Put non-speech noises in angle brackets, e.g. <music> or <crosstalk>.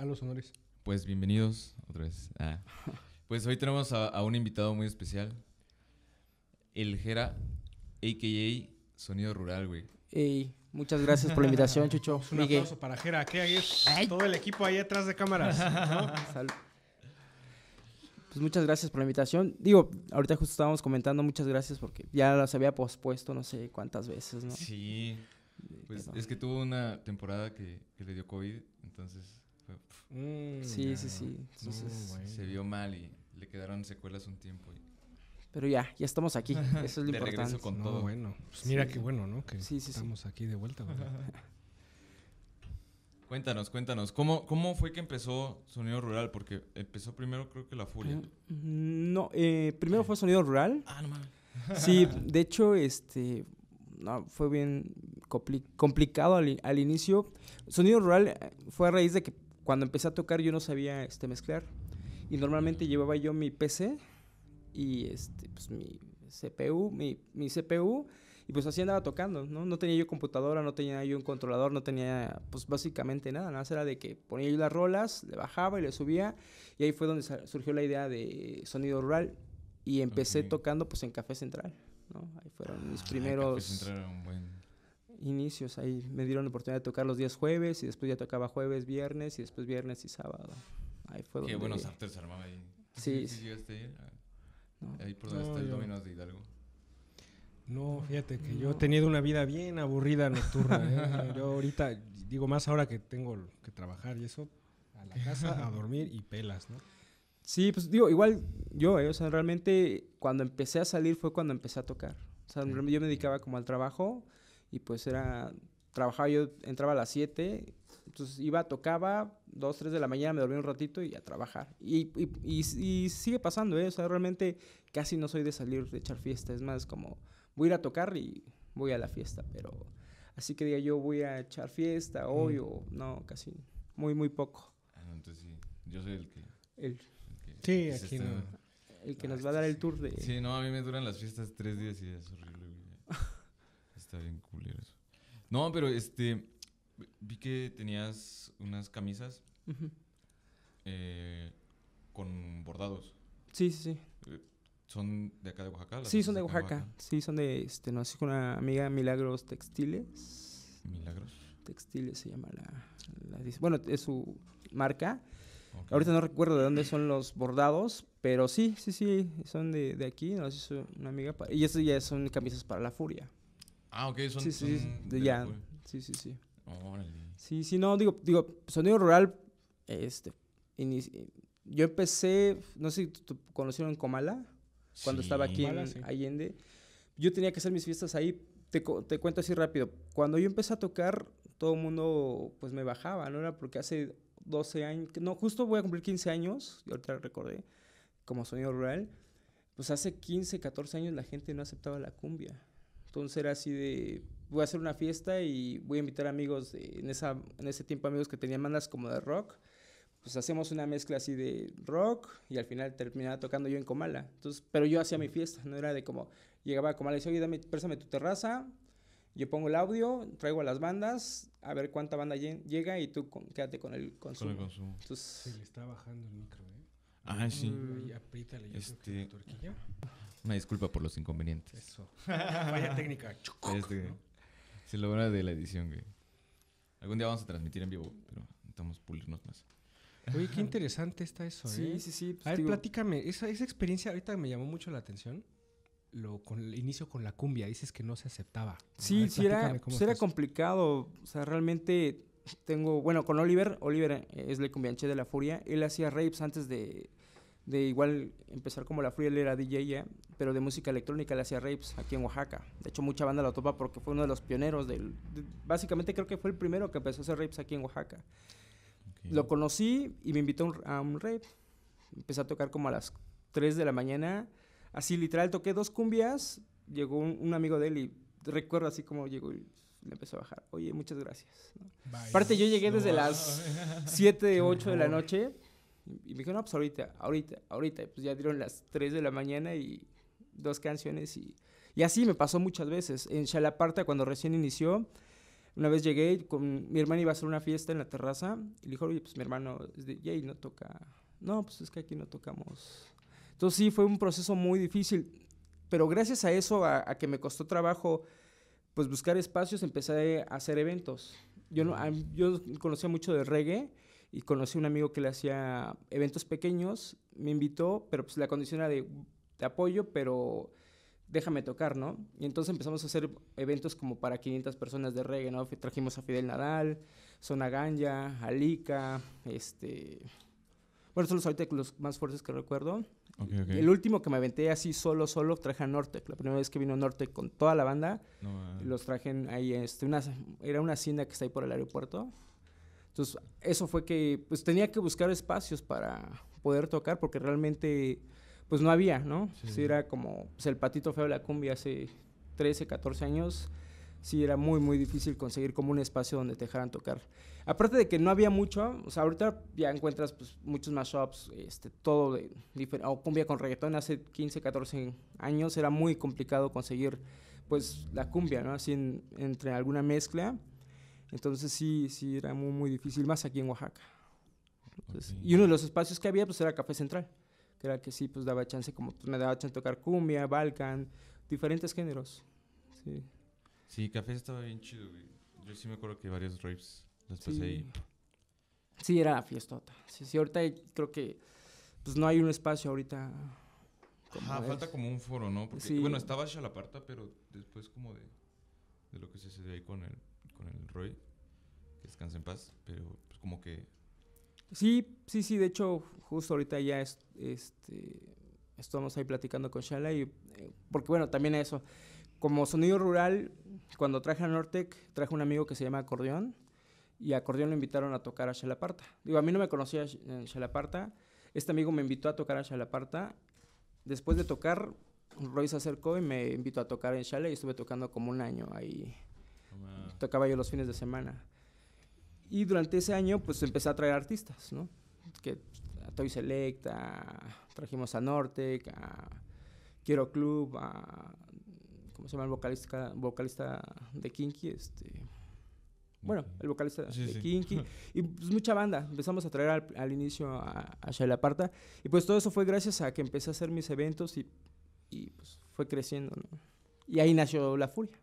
A los honores. Pues bienvenidos otra vez. Ah. <laughs> Pues hoy tenemos a, un invitado muy especial. El Jera, a.k.a. Sonido Rural, güey. Ey, muchas gracias por la invitación, <laughs> Chucho. Un aplauso para Jera. ¿Qué hay? Todo el equipo ahí atrás de cámaras. <laughs> Pues muchas gracias por la invitación. Digo, ahorita justo estábamos comentando muchas gracias porque ya las había pospuesto no sé cuántas veces, ¿no? Sí. Pues es que tuvo una temporada que le dio COVID, entonces Mm, sí, sí, sí, Entonces, se vio mal y le quedaron secuelas un tiempo. Pero ya, ya estamos aquí. <laughs> Eso es lo importante. con todo. Pues mira qué bueno, ¿no? Que estamos aquí de vuelta, <laughs> cuéntanos, cuéntanos. ¿cómo, ¿Cómo fue que empezó Sonido Rural? Porque empezó primero, creo que La Furia. Ah, no, eh, primero fue Sonido Rural. Ah, no mames. sí, <laughs> de hecho, este. fue bien complicado al, inicio. Sonido Rural eh, fue a raíz de que cuando empecé a tocar yo no sabía este, mezclar. Y normalmente llevaba yo mi PC y este, pues, mi CPU, mi, mi CPU, y pues así andaba tocando, ¿no? No tenía yo computadora, no tenía yo un controlador, no tenía pues básicamente nada, nada más era de que ponía yo las rolas, le bajaba y le subía, y ahí fue donde surgió la idea de sonido rural, y empecé tocando pues en Café Central, ¿no? Ahí fueron mis ah, primeros... Central inicios ahí. Me dieron la oportunidad de tocar los días jueves y después ya tocaba jueves, viernes y después viernes y sábado. Ahí fue Qué buenos afters armaba ahí. Sí. Ah. No. Ahí por donde está el Dominos de Hidalgo. No, fíjate que yo he tenido una vida bien aburrida nocturna. <laughs> ¿eh? yo ahorita, digo más ahora que tengo que trabajar y eso, a la casa, a dormir y pelas, ¿no? Sí, pues digo, igual yo, ¿eh? o sea, realmente cuando empecé a salir fue cuando empecé a tocar. O sea, yo me dedicaba como al trabajo, y pues era, trabajaba yo, entraba a las 7, entonces iba, tocaba, 2, 3 de la mañana, me dormía un ratito y a trabajar. Y, y, sigue pasando, ¿eh? O sea, realmente casi no soy de salir, de echar fiesta, es más como voy a ir a tocar y voy a la fiesta, pero así que diga yo voy a echar fiesta hoy o no, casi muy, muy poco. Ah, entonces sí, yo soy el que... El, sí, aquí este, no. El que ah, nos va a dar el tour de... Sí, no, a mí me duran las fiestas tres días y es horrible está bien culero eso. No, pero este. Vi que tenías unas camisas eh, con bordados. Sí, sí, sí. Eh, ¿Son de acá de Oaxaca? Sí, son de Oaxaca. Sí, son de, este, no, con una amiga Milagros Textiles. ¿Milagros? Textiles se llama la, bueno, es su marca. Ahorita no recuerdo de dónde son los bordados, pero sí, sí, sí, son de, de aquí, nos hizo una amiga. Y esas ya son camisas para la furia. Ah, ok, son. Sí, sí, ya. Sí, sí, sí. Sí, sí, no, digo, digo, sonido rural, este. Yo empecé, no sé si conocieron en Comala, cuando estaba aquí en Allende. Yo tenía que hacer mis fiestas ahí. Te, te cuento así rápido. Cuando yo empecé a tocar, todo el mundo pues me bajaba, ¿no? Era porque hace 12 años, no, justo voy a cumplir 15 años, yo ahorita recordé, como sonido rural, pues hace 15, 14 años la gente no aceptaba la cumbia. Entonces era así de, voy a hacer una fiesta y voy a invitar amigos, en, esa, en ese tiempo amigos que tenían bandas como de rock, pues hacemos una mezcla así de rock y al final terminaba tocando yo en Comala. Entonces, pero yo hacía mi fiesta, no era de como, llegaba a Comala y decía, oye, dame, préstame tu terraza, yo pongo el audio, traigo a las bandas, a ver cuánta banda llega y tú quédate con el consumo. Se le está bajando el micro, ¿eh? Ah, sí. Y una disculpa por los inconvenientes. Eso. Vaya <laughs> técnica. Este, ¿no? Es lo bueno de la edición, güey. Algún día vamos a transmitir en vivo, pero necesitamos pulirnos más. Oye, qué interesante está eso, sí, ¿eh? Sí, sí, sí. Pues, a ver, platícame. Esa, esa experiencia ahorita me llamó mucho la atención. Lo, con el inicio con la cumbia, dices que no se aceptaba. Sí, sí era, pues, era complicado. O sea, realmente tengo, bueno, con Oliver, Oliver es el cumbianche de la furia, él hacía rapes antes de, de igual empezar como la él era DJ, eh, pero de música electrónica le hacía raps aquí en Oaxaca. De hecho, mucha banda lo topa porque fue uno de los pioneros. Del, básicamente creo que fue el primero que empezó a hacer raps aquí en Oaxaca. Lo conocí y me invitó a un rap. Empecé a tocar como a las 3 de la mañana. Así literal toqué dos cumbias. Llegó un, amigo de él y recuerdo así como llegó y le empezó a bajar. Oye, muchas gracias. Aparte, yo llegué desde las 7, 8 <laughs> de la noche y me dijeron, no, pues ahorita, ahorita, ahorita. pues ya dieron las 3 de la mañana y dos canciones. Y, y así me pasó muchas veces. En Chalaparta cuando recién inició, una vez llegué, con, mi hermano iba a hacer una fiesta en la terraza. Y le dijo, oye, pues mi hermano es DJ, no toca. No, pues es que aquí no tocamos. Entonces sí, fue un proceso muy difícil. Pero gracias a eso, a, que me costó trabajo pues buscar espacios, empecé a hacer eventos. Yo, no, yo conocía mucho de reggae y conocí un amigo que le hacía eventos pequeños, me invitó, pero pues la condición era de, apoyo, pero déjame tocar, ¿no? Y entonces empezamos a hacer eventos como para 500 personas de reggae, ¿no? Trajimos a Fidel Nadal, Zona Ganja, Alika, este... Bueno, son los ahorita los más fuertes que recuerdo. El último que me aventé así solo, solo, traje a Nortec. La primera vez que vino norte con toda la banda, los traje ahí, este, una, era una hacienda que está ahí por el aeropuerto. Entonces, eso fue que pues tenía que buscar espacios para poder tocar porque realmente pues no había, ¿no? Si era como pues, el patito feo de la cumbia hace 13, 14 años. Sí, era muy, muy difícil conseguir como un espacio donde te dejaran tocar. Aparte de que no había mucho, o sea, ahorita ya encuentras pues, muchos mashups, este, todo de o cumbia con reggaetón. Hace 15, 14 años era muy complicado conseguir pues la cumbia, ¿no? Así entre alguna mezcla. Entonces sí, sí, era muy, difícil, más aquí en Oaxaca. Y uno de los espacios que había, pues era Café Central, que era que sí, pues daba chance, como me daba chance tocar cumbia, balcan, diferentes géneros. Sí. sí, Café estaba bien chido, Yo sí me acuerdo que varios raves los pasé ahí. Sí, era fiestota. Sí, sí, ahorita creo que pues no hay un espacio ahorita. Ajá, falta como un foro, ¿no? Porque, sí. bueno, estaba parta, pero después como de, lo que se sucedió ahí con él con el Roy, que descanse en paz, pero pues, como que... Sí, sí, sí, de hecho justo ahorita ya es, este, estamos ahí platicando con Shala eh, porque bueno, también eso, como sonido rural, cuando traje a Nortec, traje un amigo que se llama Acordeón y a Acordeón lo invitaron a tocar a Shalaparta. Digo, a mí no me conocía en eh, Shalaparta, este amigo me invitó a tocar a Shalaparta. Después de tocar, Roy se acercó y me invitó a tocar en Shala y estuve tocando como un año ahí tocaba yo los fines de semana. Y durante ese año, pues empecé a traer artistas, ¿no? Que a Toy Select, trajimos a Nortec, a Quiero Club, a. ¿Cómo se llama el vocalista, vocalista de Kinky? Este. Bueno, el vocalista de Kinky. <laughs> Y pues, mucha banda. Empezamos a traer al, inicio a, a Parta. Y pues todo eso fue gracias a que empecé a hacer mis eventos y, y pues fue creciendo, ¿no? Y ahí nació La Furia.